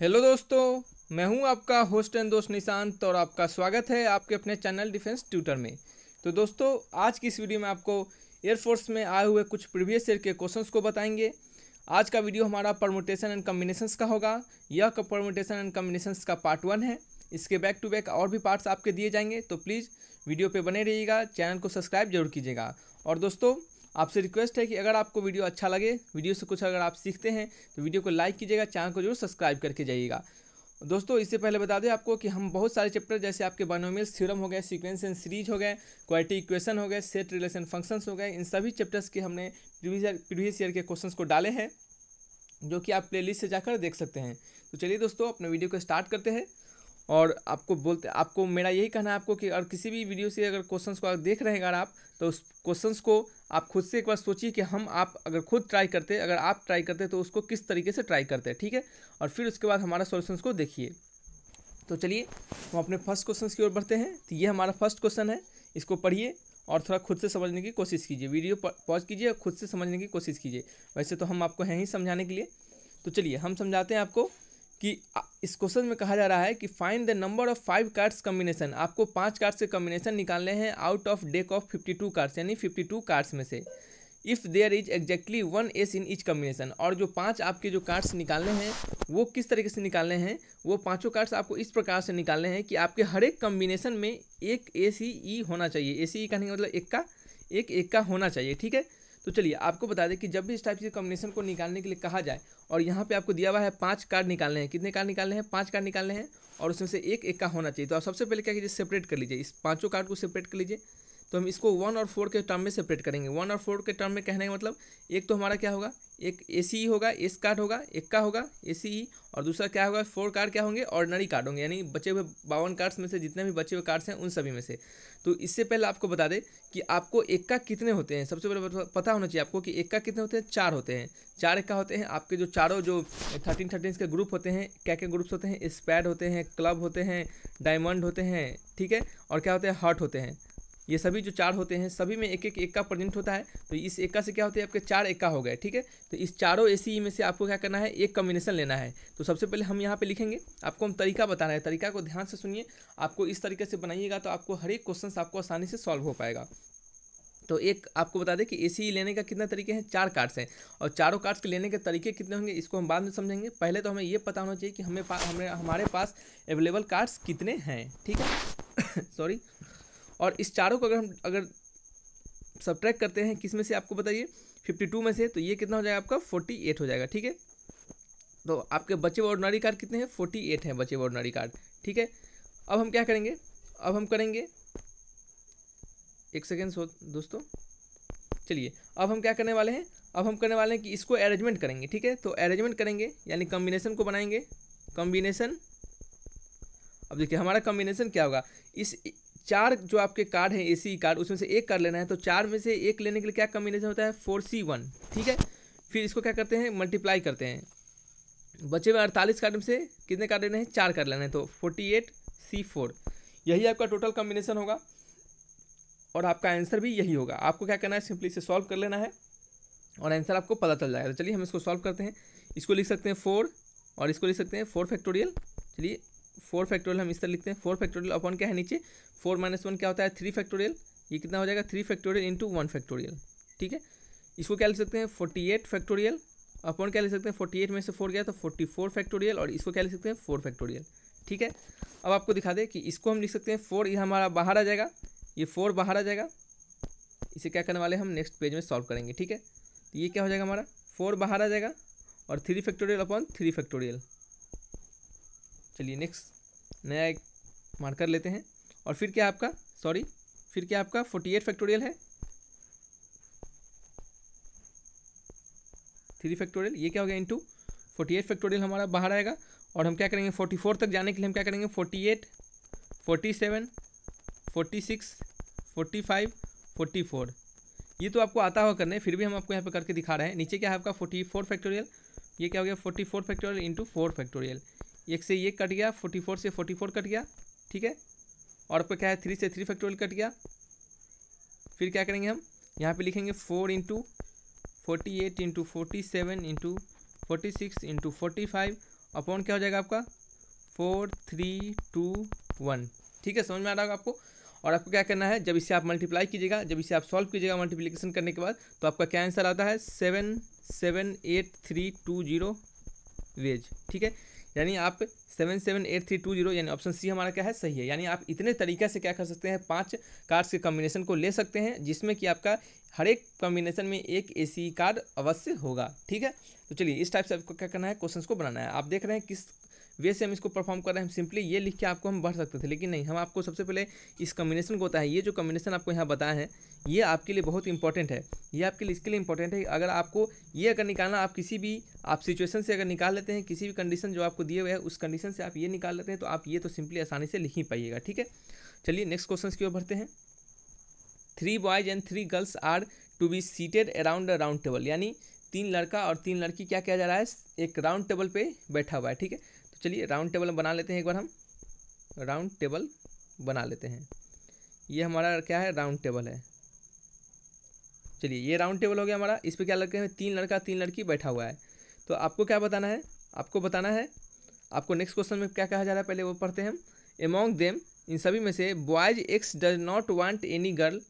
hello दोस्तों मैं हूं आपका होस्ट एंड दोस्त निशांत और आपका स्वागत है आपके अपने चैनल डिफेंस ट्यूटर में तो दोस्तों आज की इस वीडियो में आपको एयरफोर्स में आए हुए कुछ प्रीवियस ईयर के क्वेश्चंस को बताएंगे आज का वीडियो हमारा परमोटेशन एंड कम्बिनेशंस का होगा यह परमोटेशन एंड कम्बिनेशंस का पार्ट वन है इसके बैक टू बैक और भी पार्ट्स आपके दिए जाएंगे तो प्लीज़ वीडियो पर बने रहिएगा चैनल को सब्सक्राइब जरूर कीजिएगा और दोस्तों आपसे रिक्वेस्ट है कि अगर आपको वीडियो अच्छा लगे वीडियो से कुछ अगर आप सीखते हैं तो वीडियो को लाइक कीजिएगा चैनल को जरूर सब्सक्राइब करके जाइएगा दोस्तों इससे पहले बता दें आपको कि हम बहुत सारे चैप्टर जैसे आपके बानोमियल थ्योरम हो गए सीक्वेंस एंड सीरीज हो गए क्वालिटी इक्वेशन हो गए सेट रिलेशन फंक्शंस हो गए इन सभी चैप्टर्स के हमने प्रीवियस ईयर के क्वेश्चंस को डाले हैं जो कि आप प्लेलिस्ट से जाकर देख सकते हैं तो चलिए दोस्तों अपने वीडियो को स्टार्ट करते हैं और आपको बोलते आपको मेरा यही कहना है आपको कि अगर किसी भी वीडियो से अगर क्वेश्चंस को अगर देख रहे हैं अगर आप तो उस क्वेश्चंस को आप खुद से एक बार सोचिए कि हम आप अगर खुद ट्राई करते अगर आप ट्राई करते तो उसको किस तरीके से ट्राई करते हैं ठीक है और फिर उसके बाद हमारा सोल्यूशंस को देखिए तो चलिए हम अपने फर्स्ट क्वेश्चन की ओर बढ़ते हैं तो ये हमारा फर्स्ट क्वेश्चन है इसको पढ़िए और थोड़ा खुद से समझने की कोशिश कीजिए वीडियो पॉज कीजिए और खुद से समझने की कोशिश कीजिए वैसे तो हम आपको हैं ही समझाने के लिए तो चलिए हम समझाते हैं आपको कि इस क्वेश्चन में कहा जा रहा है कि find the number of five cards combination आपको पांच कार्ड्स के कम्बिनेशन निकालने हैं out of deck of fifty two cards यानी फिफ्टी टू कार्ड्स में से if there is exactly one ace in each combination और जो पांच आपके जो कार्ड्स निकालने हैं वो किस तरीके से निकालने हैं वो पांचों कार्ड्स आपको इस प्रकार से निकालने हैं कि आपके हर एक कम्बिनेशन में एक ए सी ई होना चाहिए ए सी ई का मतलब एक का एक एक e का होना चाहिए ठीक है तो चलिए आपको बता दें कि जब भी इस टाइप के कॉम्बिनेशन को निकालने के लिए कहा जाए और यहाँ पे आपको दिया हुआ है पांच कार्ड निकालने हैं कितने कार्ड निकालने हैं पांच कार्ड निकालने हैं और उसमें से एक एक का होना चाहिए तो आप सबसे पहले क्या कीजिए सेपरेट कर लीजिए इस पाँचों कार्ड को सेपरेट कर लीजिए तो हम इसको वन और फोर के टर्म में सेपरेट करेंगे वन और फोर के टर्म में कहने का मतलब एक तो हमारा क्या होगा एक ए सी होगा एस कार्ड होगा एक का होगा ए सी और दूसरा क्या होगा फोर कार्ड क्या होंगे ऑर्डनरी कार्ड होंगे यानी बचे हुए बावन कार्ड्स में से जितने भी बचे हुए कार्ड्स हैं उन सभी में से तो इससे पहले आपको बता दें कि आपको एक का कितने होते हैं सबसे पहले पता होना चाहिए आपको कि एक का कितने होते हैं चार होते हैं चार एक का होते हैं आपके जो चारों जो थर्टीन थर्टीन के ग्रुप होते हैं क्या क्या ग्रुप्स होते हैं स्पैड होते हैं क्लब होते हैं डायमंड होते हैं ठीक है और क्या होते हैं हॉट होते हैं ये सभी जो चार होते हैं सभी में एक एक एक का प्रजेंट होता है तो इस एक से क्या होते है आपके चार एक हो गए ठीक है तो इस चारों ए e में से आपको क्या करना है एक कम्बिनेशन लेना है तो सबसे पहले हम यहाँ पे लिखेंगे आपको हम तरीका बता रहे हैं तरीका को ध्यान से सुनिए आपको इस तरीके से बनाइएगा तो आपको हर एक क्वेश्चन आपको आसानी से सॉल्व हो पाएगा तो एक आपको बता दें कि ए e लेने का कितना तरीके हैं चार कार्ड्स हैं और चारों कार्ड्स के लेने के तरीके कितने होंगे इसको हम बाद में समझेंगे पहले तो हमें ये पता होना चाहिए कि हमें पा, हमें हमारे पास अवेलेबल कार्ड्स कितने हैं ठीक है सॉरी और इस चारों को अगर हम अगर सब करते हैं किस में से आपको बताइए 52 में से तो ये कितना हो जाएगा आपका 48 हो जाएगा ठीक है तो आपके बचे हुए ऑर्डनरी कार्ड कितने हैं 48 हैं बचे हुए ऑर्डनरी कार्ड ठीक है अब हम क्या करेंगे अब हम करेंगे एक सेकेंड सो दोस्तों चलिए अब हम क्या करने वाले हैं अब हम करने वाले हैं कि इसको अरेंजमेंट करेंगे ठीक है तो अरेंजमेंट करेंगे यानी कम्बिनेशन को बनाएंगे कम्बिनेशन अब देखिए हमारा कम्बिनेशन क्या होगा इस चार जो आपके कार्ड हैं ए कार्ड उसमें से एक कार्ड लेना है तो चार में से एक लेने के लिए क्या कम्बिनेशन होता है फोर सी वन ठीक है फिर इसको क्या करते हैं मल्टीप्लाई करते हैं बचे हुए अड़तालीस कार्ड में से कितने कार्ड लेने हैं चार कार्ड लेने हैं तो फोर्टी एट सी फोर यही आपका टोटल कॉम्बिनेशन होगा और आपका आंसर भी यही होगा आपको क्या करना है सिंपली इसे सॉल्व कर लेना है और आंसर आपको पता चल जाएगा तो चलिए हम इसको सॉल्व करते हैं इसको लिख सकते हैं फोर और इसको लिख सकते हैं फोर फैक्टोरियल चलिए फोर फैक्टोरियल हम इस तरह लिखते हैं फोर फैक्टोरियल अपॉन क्या है नीचे फोर माइनस वन क्या होता है थ्री फैक्टोरियल ये कितना हो जाएगा three factorial into one factorial ठीक है इसको क्या लिख सकते हैं फोर्टी एट फैक्टोरियल अपॉन क्या लिख सकते हैं फोर्टी एट में से फोर गया तो फोर्टी फोर फैक्टोरियल और इसको क्या लिख सकते हैं फोर फैक्टोरियल ठीक है अब आपको दिखा दें कि इसको हम लिख सकते हैं फोर ये हमारा बाहर आ जाएगा ये फोर बाहर आ जाएगा इसे क्या करने वाले हम नेक्स्ट पेज में सॉल्व करेंगे ठीक है तो ये क्या हो जाएगा हमारा फोर बाहर आ जाएगा और three factorial upon three factorial चलिए नेक्स्ट नया एक मार्कर लेते हैं और फिर क्या आपका सॉरी फिर क्या आपका फोर्टी एट फैक्टोरियल है थ्री फैक्टोरियल ये क्या हो गया इंटू फोर्टी एट फैक्टोरियल हमारा बाहर आएगा और हम क्या करेंगे फोर्टी फोर तक जाने के लिए हम क्या करेंगे forty eight forty seven forty six forty five forty four ये तो आपको आता हुआ करना है फिर भी हम आपको यहाँ पे करके दिखा रहे हैं नीचे क्या है आपका फोर्टी फोर फैक्टोरियल ये क्या हो गया forty four factorial into four factorial एक से एक कट गया फोर्टी फोर से फोर्टी फोर कट गया ठीक है और आपका क्या है थ्री से थ्री फैक्टोरियल कट गया फिर क्या करेंगे हम यहाँ पे लिखेंगे four into forty eight into forty seven into forty six into forty five upon क्या हो जाएगा आपका फोर थ्री टू वन ठीक है समझ में आ रहा होगा आपको और आपको क्या करना है जब इसे आप मल्टीप्लाई कीजिएगा जब इसे आप सॉल्व कीजिएगा मल्टीप्लीकेशन करने के बाद तो आपका क्या आंसर आता है seven seven eight three two zero ways ठीक है यानी आप seven seven eight three two zero यानी ऑप्शन सी हमारा क्या है सही है यानी आप इतने तरीके से क्या कर सकते हैं पांच कार्ड्स के कॉम्बिनेशन को ले सकते हैं जिसमें कि आपका हर एक कॉम्बिनेशन में एक ए कार्ड अवश्य होगा ठीक है तो चलिए इस टाइप से आपको क्या करना है क्वेश्चन को बनाना है आप देख रहे हैं किस वैसे हम इसको परफॉर्म कर रहे हैं हम सिंपली ये लिख के आपको हम बढ़ सकते थे लेकिन नहीं हम आपको सबसे पहले इस कम्बिनेशन को है ये जो कम्बिनेशन आपको यहाँ बताया है ये आपके लिए बहुत इंपॉर्टेंट है ये आपके लिए इसके लिए इंपॉर्टेंट है अगर आपको ये अगर निकालना आप किसी भी आप सिचुएशन से अगर निकाल लेते हैं किसी भी कंडीशन जो आपको दिए हुए हैं उस कंडीशन से आप ये निकाल लेते हैं तो आप ये तो सिंपली आसानी से लिख ही पाइएगा ठीक है चलिए नेक्स्ट क्वेश्चन की ओर भरते हैं three boys and three girls are to be seated around a round table यानी तीन लड़का और तीन लड़की क्या किया जा रहा है एक राउंड टेबल पे बैठा हुआ है ठीक है तो चलिए राउंड टेबल बना लेते हैं एक बार हम राउंड टेबल बना लेते हैं ये हमारा क्या है राउंड टेबल है चलिए ये राउंड टेबल हो गया हमारा इस पर क्या लड़के हैं तीन लड़का तीन लड़की बैठा हुआ है तो आपको क्या बताना है आपको बताना है आपको नेक्स्ट क्वेश्चन में क्या कहा जा रहा है पहले वो पढ़ते हैं हम एमोंग देम इन सभी में से boys X does not want any girl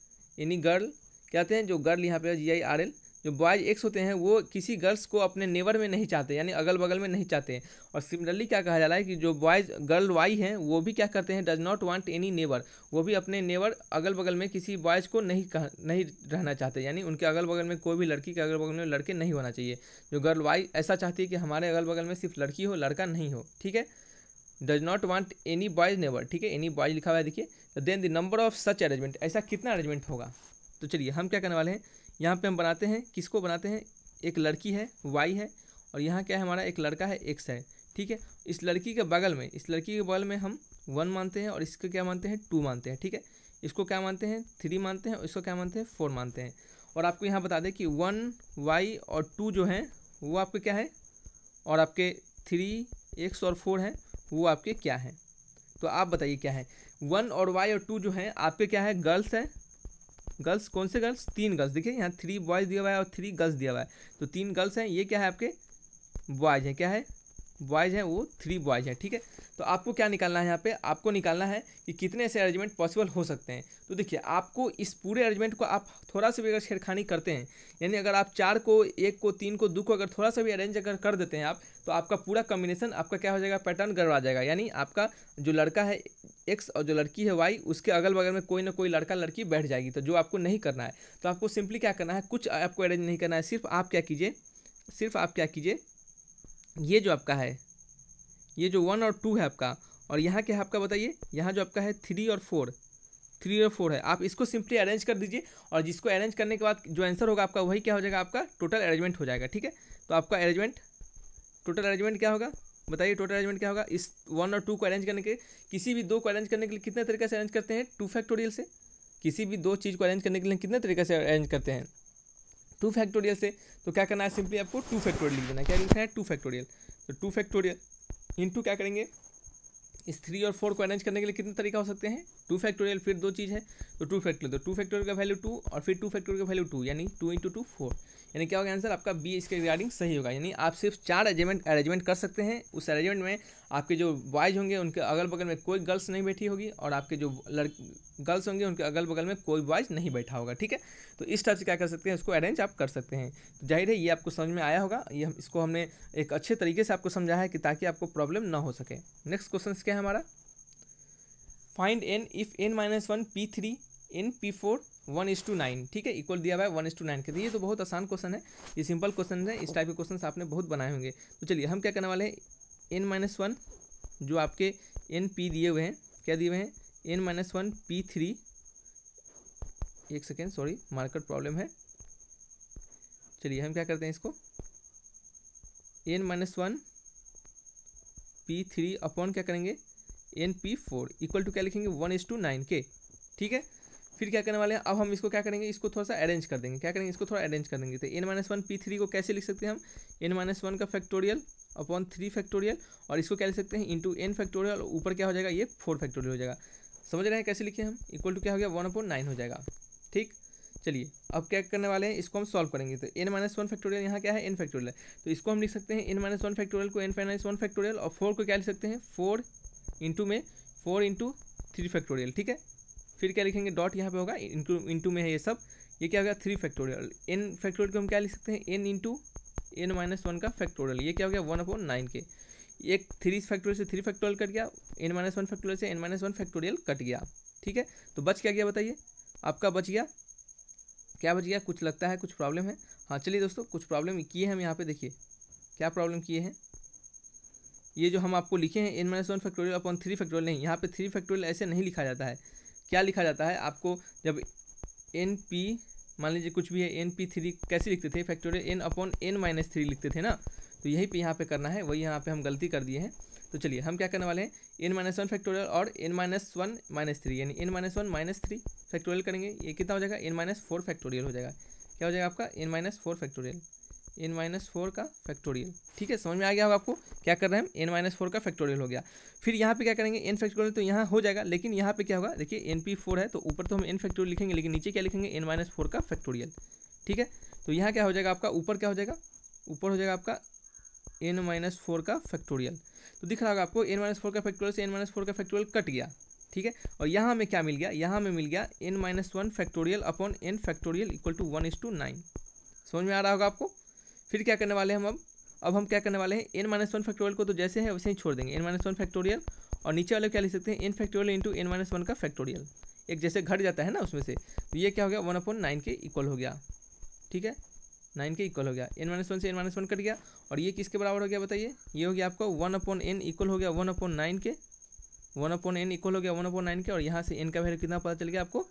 any girl कहते हैं जो गर्ल यहाँ पे जी आई आर एल जो बॉयज़ एक्स होते हैं वो किसी गर्ल्स को अपने नेबर में नहीं चाहते यानी अगल बगल में नहीं चाहते और सिमिलरली क्या कहा जा रहा है कि जो बॉयज़ गर्ल वाई हैं वो भी क्या करते हैं does not want any neighbour वो भी अपने नेबर अगल बगल में किसी बॉयज़ को नहीं कह, नहीं रहना चाहते यानी उनके अगल बगल में कोई भी लड़की के अगल बगल में लड़के नहीं होना चाहिए जो गर्ल वाई ऐसा चाहती है कि हमारे अगल बगल में सिर्फ लड़की हो लड़का नहीं हो ठीक है does not want any boys neighbour ठीक है एनी बॉयज लिखा हुआ है देखिए then the number of such arrangement ऐसा कितना अरेंजमेंट होगा तो चलिए हम क्या करने वाले हैं यहाँ पे हम बनाते हैं किसको बनाते हैं एक लड़की है वाई है और यहाँ क्या है हमारा एक लड़का है एक्स है ठीक है इस लड़की के बगल में इस लड़की के बगल में हम वन मानते हैं और इसको क्या मानते हैं टू मानते हैं ठीक है इसको क्या मानते हैं थ्री मानते हैं और इसको क्या मानते हैं फोर मानते हैं और आपको यहाँ बता दें कि वन वाई और टू जो हैं वो आपके क्या है और आपके थ्री एक्स और फोर हैं वो आपके क्या हैं तो आप बताइए क्या है वन और वाई और टू जो हैं आपके क्या है गर्ल्स हैं गर्ल्स कौन से गर्ल्स तीन गर्ल्स देखिए यहाँ थ्री बॉयज़ दिया हुआ है और थ्री गर्ल्स दिया हुआ है तो तीन गर्ल्स हैं ये क्या है आपके बॉयज़ हैं क्या है बॉयज़ हैं वो थ्री बॉयज़ हैं ठीक है तो आपको क्या निकालना है यहाँ पे आपको निकालना है कि कितने ऐसे अरेंजमेंट पॉसिबल हो सकते हैं तो देखिए आपको इस पूरे अरेंजमेंट को आप थोड़ा सा भी अगर छेड़खानी करते हैं यानी अगर आप चार को एक को तीन को दो को अगर थोड़ा सा भी अरेंज अगर कर देते हैं आप तो आपका पूरा कॉम्बिनेशन आपका क्या हो जाएगा पैटर्न गड़बड़ा जाएगा यानी आपका जो लड़का है एक्स और जो लड़की है वाई उसके अगल बगल में कोई ना कोई लड़का लड़की बैठ जाएगी तो जो आपको नहीं करना है तो आपको सिंपली क्या करना है कुछ आपको अरेंज नहीं करना है सिर्फ आप क्या कीजिए सिर्फ आप क्या कीजिए ये जो आपका है ये जो वन और टू है आपका और यहाँ क्या है आपका बताइए यहाँ जो आपका है थ्री और फोर थ्री और फोर है आप इसको सिंपली अरेंज कर दीजिए और जिसको अरेंज करने के बाद जो आंसर होगा आपका वही क्या हो जाएगा आपका टोटल अरेंजमेंट हो जाएगा ठीक है तो आपका अरेंजमेंट टोटल अरेंजमेंट क्या होगा बताइए टोटल अरेंजमेंट क्या होगा इस वन और टू को अरेंज करने के किसी भी दो को अरेंज करने के लिए कितने तरीके से अरेंज करते हैं टू फैक्टोरियल से किसी भी दो चीज़ को अरेंज करने के लिए कितने तरीके से अरेंज करते हैं टू फैक्टोरियल से तो क्या करना है सिंपली आपको टू फैक्टोरियल लिख देना क्या लिखना है टू फैक्टोरियल तो टू फैक्टोरियल इंटू क्या करेंगे इस थ्री और फोर को अरेंज करने के लिए कितने तरीका हो सकते हैं टू फैक्टोरियल फिर दो चीज़ है तो टू फैक्टोरियल तो टू फैक्टोरियल का वैल्यू टू और फिर टू फैक्टोरियल का वैल्यू टू यानी टू इंटू टू फोर यानी क्या होगा आंसर आपका बी इसके रिगार्डिंग सही होगा यानी आप सिर्फ चार अरेंजमेंट अरेंजमेंट कर सकते हैं उस अरेंजमेंट में आपके जो बॉयज़ होंगे उनके अगल बगल में कोई गर्ल्स नहीं बैठी होगी और आपके जो लड़ गर्ल्स होंगे उनके अगल बगल में कोई बॉयज़ नहीं बैठा होगा ठीक है तो इस टाइप से क्या कर सकते हैं उसको अरेंज आप कर सकते हैं तो जाहिर है ये आपको समझ में आया होगा ये हम इसको हमने एक अच्छे तरीके से आपको समझा है कि ताकि आपको प्रॉब्लम ना हो सके नेक्स्ट क्वेश्चन क्या है हमारा find n if n minus one P three n P four one is to nine ठीक है इक्वल दिया हुआ है वन इज टू नाइन के ये तो बहुत आसान क्वेश्चन है ये सिंपल क्वेश्चन है इस टाइप के क्वेश्चन आपने बहुत बनाए होंगे तो चलिए हम क्या करने वाले हैं एन माइनस वन जो आपके एन पी दिए हुए हैं क्या दिए हुए हैं n minus one P three एक सेकेंड सॉरी मार्केट प्रॉब्लम है चलिए हम क्या करते हैं इसको n minus one P three upon क्या करेंगे n P four equal to क्या लिखेंगे वन इज टू नाइन के ठीक है फिर क्या करने वाले हैं अब हम इसको क्या करेंगे इसको थोड़ा सा अरेंज कर देंगे क्या करेंगे इसको थोड़ा अरेंज कर देंगे तो n minus one P three को कैसे लिख सकते हैं हम एन माइनस वन का फैक्टोरियल अपॉन थ्री फैक्टोरियल और इसको क्या लिख सकते हैं इंटू एन फैक्टोरियल ऊपर क्या हो जाएगा ये फोर फैक्टोरियल हो जाएगा समझ रहे हैं कैसे लिखे हम इक्वल टू क्या हो गया वन अपॉन नाइन हो जाएगा ठीक चलिए अब क्या करने वाले हैं इसको हम सॉल्व करेंगे तो एन माइनस वन फैक्टोरियल यहाँ क्या है एन फैक्टोरियल तो इसको हम लिख सकते हैं एन माइनस वन फैक्टोरियल को एन माइनस वन फैक्टोरियल और फोर को क्या लिख सकते हैं फोर इंटू में फोर इंटू थ्री फैक्टोरियल ठीक है फिर क्या लिखेंगे डॉट यहाँ पे होगा इंटू में है ये सब ये क्या हो गया थ्री फैक्टोरियल एन फैक्टोरियल को हम क्या लिख सकते हैं n into n minus one का फैक्टोरियल ये क्या हो गया वन अपॉन नाइन के एक थ्री फैक्टोरियल से थ्री फैक्टोरियल कट गया एन माइनस वन फैक्टोरियल से n minus one factorial cut गया ठीक है तो बच क्या गया बताइए आपका बच गया क्या बच गया कुछ लगता है कुछ प्रॉब्लम है हाँ चलिए दोस्तों कुछ प्रॉब्लम किए हैं हम यहाँ पर देखिए क्या प्रॉब्लम किए हैं ये जो हम आपको लिखे हैं n minus one factorial upon three factorial नहीं यहाँ पे थ्री फैक्टोरियल ऐसे नहीं लिखा जाता है क्या लिखा जाता है आपको जब एन पी मान लीजिए कुछ भी है एन पी थ्री कैसे लिखते थे factorial n upon n minus three लिखते थे ना तो यही पे यहाँ पे करना है वही यहाँ पे हम गलती कर दिए हैं तो चलिए हम क्या करने वाले हैं एन माइनस वन फैक्टोरियल और n minus one minus three यानी n minus one minus three factorial करेंगे ये कितना हो जाएगा एन माइनस फोर फैक्टोरियल हो जाएगा क्या हो जाएगा आपका n minus four factorial n minus four का फैक्टोरियल ठीक है समझ में आ गया होगा आपको क्या कर रहे हैं एन माइनस फोर का फैक्टोरियल हो गया फिर यहाँ पे क्या करेंगे एन फैक्टोरियल तो यहाँ हो जाएगा लेकिन यहाँ पे क्या होगा देखिए एन पी फोर है तो ऊपर तो हम एन फैक्टोरियल लिखेंगे लेकिन नीचे क्या लिखेंगे एन माइनस फोर का फैक्टोरियल ठीक है तो यहाँ क्या हो जाएगा आपका ऊपर क्या हो जाएगा ऊपर हो जाएगा आपका एन माइनस फोर का फैक्टोरियल तो दिख रहा होगा आपको एन माइनस फोर का फैक्टोरियल से एन माइनस फोर का फैक्टोरियल कट गया ठीक है और यहाँ में क्या मिल गया यहाँ में मिल गया n minus one factorial upon n factorial equal to one is to nine समझ में आ रहा होगा आपको फिर क्या करने वाले हैं हम अब अब हम क्या करने वाले हैं एन माइनस वन फैक्टोरियल को तो जैसे है वैसे ही छोड़ देंगे एन माइनस वन फैक्टोरियल और नीचे वाले क्या लिख सकते हैं n factorial into n minus one का फैक्टोरियल एक जैसे घट जाता है ना उसमें से तो ये क्या हो गया वन अपॉइंट नाइन के इक्वल हो गया ठीक है नाइन के इक्वल हो गया एन माइनस वन से एन माइनस वन कट गया और ये किसके बराबर हो गया बताइए ये हो गया आपका वन अपॉन एन इक्वल हो गया वन अपॉन नाइन के वन अपॉन एन इक्वल हो गया वन अपॉन नाइन के और यहाँ से एन का वैल्यू कितना पता चल गया आपको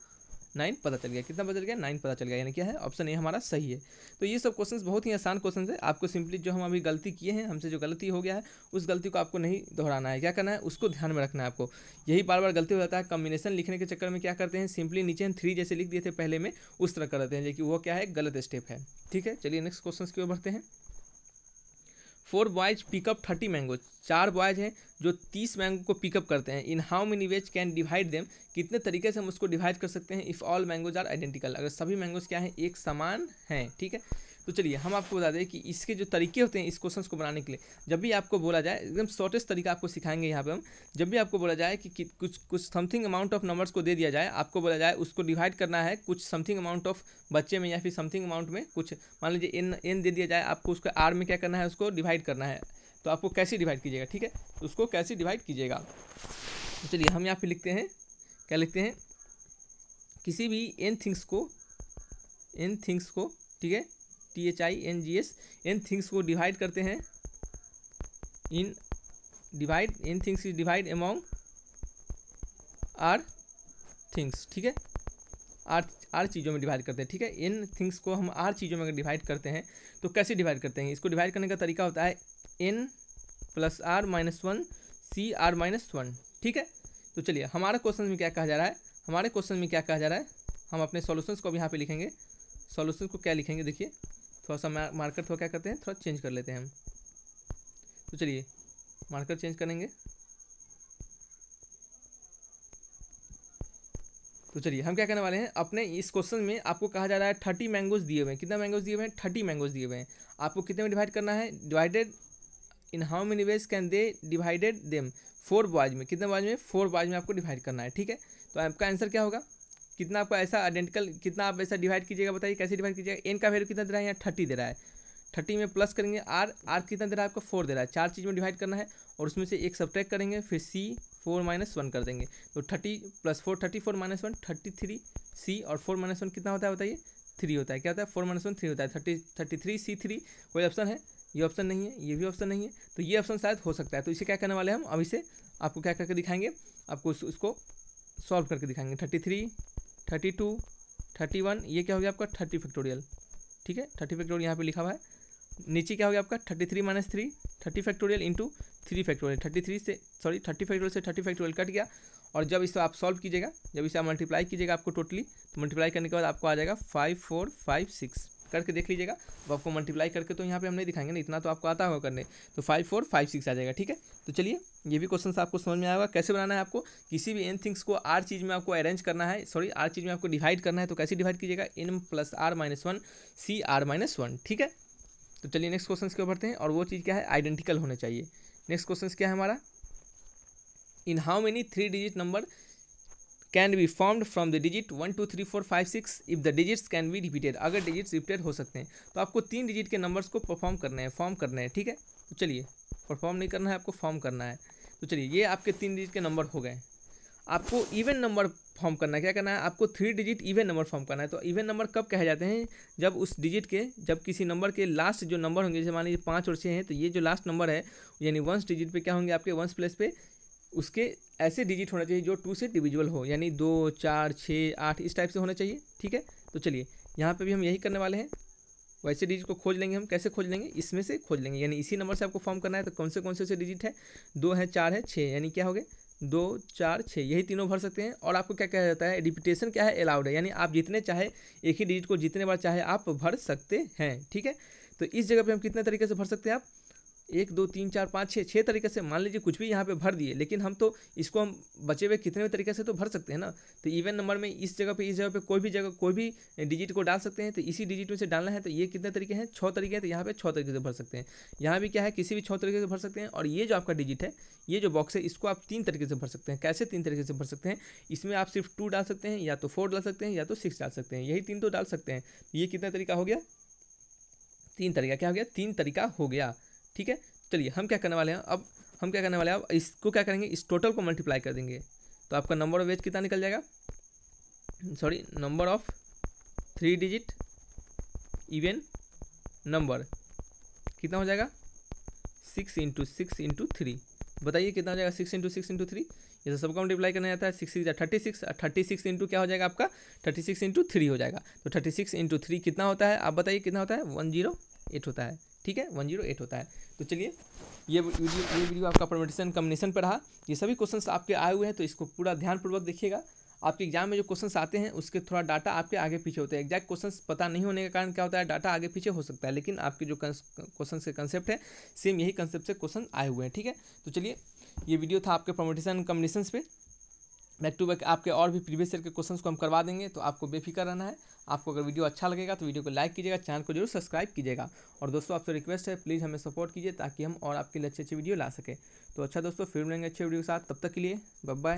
नाइन पता चल गया कितना पता चल गया नाइन पता चल गया यानी क्या है ऑप्शन ए हमारा सही है तो ये सब क्वेश्चन बहुत ही आसान क्वेश्चन है आपको सिंपली जो हम अभी गलती किए हैं हमसे जो गलती हो गया है उस गलती को आपको नहीं दोहराना है क्या करना है उसको ध्यान में रखना है आपको यही बार बार गलती हो जाता है कम्बिनेशन लिखने के चक्कर में क्या करते हैं सिंपली नीचे हम थ्री जैसे लिख दिए थे पहले में उस तरह कर देते हैं लेकिन वो क्या है गलत स्टेप है ठीक है चलिए नेक्स्ट क्वेश्चन की ओर बढ़ते हैं four boys pick up thirty mango चार बॉयज हैं जो तीस मैंगो को पिकअप करते हैं in how many ways can divide them कितने तरीके से हम उसको डिवाइड कर सकते हैं if all mangoes are identical अगर सभी मैंगोज क्या हैं एक समान हैं ठीक है तो चलिए हम आपको बता दें कि इसके जो तरीके होते हैं इस क्वेश्चन को बनाने के लिए जब भी आपको बोला जाए एकदम शॉर्टेस्ट तरीका आपको सिखाएंगे यहाँ पर हम जब भी आपको बोला जाए कि, कि कुछ कुछ समथिंग अमाउंट ऑफ नंबर्स को दे दिया जाए आपको बोला जाए उसको डिवाइड करना है कुछ समथिंग अमाउंट ऑफ बच्चे में या फिर समथिंग अमाउंट में कुछ मान लीजिए एन एन दे दिया जाए आपको उसको आर में क्या करना है उसको डिवाइड करना है तो आपको कैसे डिवाइड कीजिएगा ठीक है तो उसको कैसे डिवाइड कीजिएगा तो चलिए हम यहाँ पर लिखते हैं क्या लिखते हैं किसी भी एन थिंग्स को एन थिंग्स को ठीक है T H I N G S n things को डिवाइड करते हैं in divide n things is divide among r things ठीक है आर आर चीज़ों में डिवाइड करते हैं ठीक है इन थिंग्स को हम आर चीज़ों में अगर डिवाइड करते हैं तो कैसे डिवाइड करते हैं इसको डिवाइड करने का तरीका होता है n plus r minus one C r minus one ठीक है तो चलिए हमारे क्वेश्चन में क्या कहा जा रहा है हमारे क्वेश्चन में क्या कहा जा रहा है हम अपने सॉल्यूशंस को अब यहाँ पे लिखेंगे सॉल्यूशंस को क्या लिखेंगे देखिए थोड़ा सा मार्कर थोड़ा क्या करते हैं थोड़ा चेंज कर लेते हैं हम तो चलिए मार्कर चेंज करेंगे तो चलिए हम क्या करने वाले हैं अपने इस क्वेश्चन में आपको कहा जा रहा है थर्टी मैंगोज दिए हुए हैं कितना मैंगोज दिए हुए हैं थर्टी मैंगोज दिए हुए हैं आपको कितने में डिवाइड करना है divided in how many ways can they divided them four boys में कितने बॉयज में फोर बॉयज में आपको डिवाइड करना है ठीक है तो आपका आंसर क्या होगा कितना आपको ऐसा आइडेंटिकल कितना आप ऐसा डिवाइड कीजिएगा बताइए कैसे डिवाइड कीजिएगा एन का वैल्यू कितना दे रहा है यहाँ थर्टी दे रहा है थर्टी में प्लस करेंगे आर आर कितना दे रहा है आपको फोर दे रहा है चार चीज़ में डिवाइड करना है और उसमें से एक सब्ट्रैक करेंगे फिर सी फोर माइनस वन कर देंगे तो thirty plus four thirty four minus one thirty three C और फोर माइनस वन कितना होता है बताइए थ्री होता है क्या होता है फोर माइनस वन थ्री होता है thirty thirty three C three कोई ऑप्शन है ये ऑप्शन नहीं है ये भी ऑप्शन नहीं है तो ये ऑप्शन शायद हो सकता है तो इसे क्या करने वाले हम अभी से आपको क्या करके दिखाएंगे आपको उसको सॉल्व करके दिखाएंगे thirty three thirty two thirty one ये क्या हो गया आपका थर्टी फैक्टोरियल ठीक है थर्टी फैक्टोरियल यहाँ पे लिखा हुआ है नीचे क्या हो गया आपका thirty three minus three thirty factorial into three factorial thirty three से सॉरी थर्टी फैक्टोरियल से थर्टी फैक्टोरियल कट गया और जब इसे आप सॉल्व कीजिएगा जब इसे आप मल्टीप्लाई कीजिएगा आपको टोटली तो मल्टीप्लाई करने के बाद आपको आ जाएगा फाइव फोर फाइव सिक्स करके देख लीजिएगा अब आपको मल्टीप्लाई करके तो यहाँ पे हम नहीं दिखाएंगे ना इतना तो आपको आता होगा करने तो फाइव फोर फाइव सिक्स आ जाएगा ठीक है तो चलिए ये भी क्वेश्चन आपको समझ में आएगा कैसे बनाना है आपको किसी भी एन थिंग्स को आर चीज़ में आपको अरेंज करना है सॉरी आर चीज़ में आपको डिवाइड करना है तो कैसे डिवाइड कीजिएगा n plus r minus one C r minus one ठीक है तो चलिए नेक्स्ट क्वेश्चन के ओर हैं और वो चीज़ क्या है आइडेंटिकल होना चाहिए नेक्स्ट क्वेश्चन क्या है हमारा in how many three digit number can be formed from the digit one two three four five six if the digits can be repeated अगर डिजिट्स रिपीटेड हो सकते हैं तो आपको तीन डिजिट के नंबर्स को परफॉर्म करना है फॉर्म करना है ठीक है तो चलिए परफॉर्म नहीं करना है आपको फॉर्म करना है तो चलिए ये आपके तीन डिजिट के नंबर हो गए आपको इवन नंबर फॉर्म करना है क्या करना है आपको three digit even number form करना है तो इवन नंबर कब कहे जाते हैं जब उस डिजिट के जब किसी नंबर के लास्ट जो नंबर होंगे जैसे मान लीजिए पाँच और छः हैं तो ये जो लास्ट नंबर है यानी वंस डिजिट पे क्या होंगे आपके वंस प्लस पे उसके ऐसे डिजिट होना चाहिए जो टू से डिविजुअल हो यानी दो चार छः आठ इस टाइप से होना चाहिए ठीक है तो चलिए यहाँ पे भी हम यही करने वाले हैं वैसे डिजिट को खोज लेंगे हम कैसे खोज लेंगे इसमें से खोज लेंगे यानी इसी नंबर से आपको फॉर्म करना है तो कौन से कौन से से डिजिट है दो है चार है छः यानी क्या हो गए दो चार छः यही तीनों भर सकते हैं और आपको क्या कहा जाता है रिपीटेशन क्या है अलाउड है यानी आप जितने चाहे एक ही डिजिट को जितने बार चाहे आप भर सकते हैं ठीक है तो इस जगह पर हम कितने तरीके से भर सकते हैं आप एक दो तीन चार पाँच छः छः तरीके से मान लीजिए कुछ भी यहाँ पे भर दिए लेकिन हम तो इसको हम बचे हुए कितने भी तरीके से तो भर सकते हैं ना तो इवन नंबर में इस जगह पे इस जगह पे कोई भी जगह कोई भी डिजिट को डाल सकते हैं तो इसी डिजिट में से डालना है तो ये कितने तरीके हैं छः तरीके हैं तो यहाँ पर छः तरीके से भर सकते हैं यहाँ भी क्या है किसी भी छः तरीके से भर सकते हैं और ये जो आपका डिजिट है ये जो बॉक्स है इसको आप तीन तरीके से भर सकते हैं कैसे तीन तरीके से भर सकते हैं इसमें आप सिर्फ टू डाल सकते हैं या तो फोर डाल सकते हैं या तो सिक्स डाल सकते हैं यही तीन तो डाल सकते हैं तो ये कितना तरीका हो गया तीन तरीका क्या हो गया तीन तरीका हो गया ठीक है चलिए हम क्या करने वाले हैं अब हम क्या करने वाले हैं अब इसको क्या करेंगे इस टोटल को मल्टीप्लाई कर देंगे तो आपका नंबर ऑफ वेज कितना निकल जाएगा sorry number of three digit even number कितना हो जाएगा six into six into three बताइए कितना हो जाएगा six into six into three जैसे सबका मल्टीप्लाई करना जाता है six six thirty six thirty six into क्या हो जाएगा आपका थर्टी सिक्स इंटू थ्री हो जाएगा तो थर्टी सिक्स इंटू थ्री कितना होता है आप बताइए कितना होता है वन जीरो एट होता है ठीक है वन जीरो एट होता है तो चलिए ये वीडियो ये वीडियो आपका प्रमोटेशन कम्बिनेशन पर रहा ये सभी क्वेश्चन आपके आए हुए हैं तो इसको पूरा ध्यानपूर्वक देखिएगा आपके एग्जाम में जो क्वेश्चन आते हैं उसके थोड़ा डाटा आपके आगे पीछे होते हैं एग्जैक्ट क्वेश्चन पता नहीं होने का कारण क्या होता है डाटा आगे पीछे हो सकता है लेकिन आपके जो क्वेश्चन के कंसेप्ट है सेम यही कंसेप्ट से क्वेश्चन आए हुए हैं ठीक है तो चलिए ये वीडियो था आपके प्रमोटेशन कम्बिनेशन पर बैक टू बैक आपके और भी प्रीवियस ईयर के क्वेश्चंस को हम करवा देंगे तो आपको बेफिक्र रहना है आपको अगर वीडियो अच्छा लगेगा तो वीडियो को लाइक कीजिएगा चैनल को जरूर सब्सक्राइब कीजिएगा और दोस्तों आपसे रिक्वेस्ट है प्लीज़ हमें सपोर्ट कीजिए ताकि हम और आपके लिए अच्छे अच्छे वीडियो ला सकें तो अच्छा दोस्तों फिर मिलेंगे अच्छे वीडियो के साथ तब तक के लिए बाय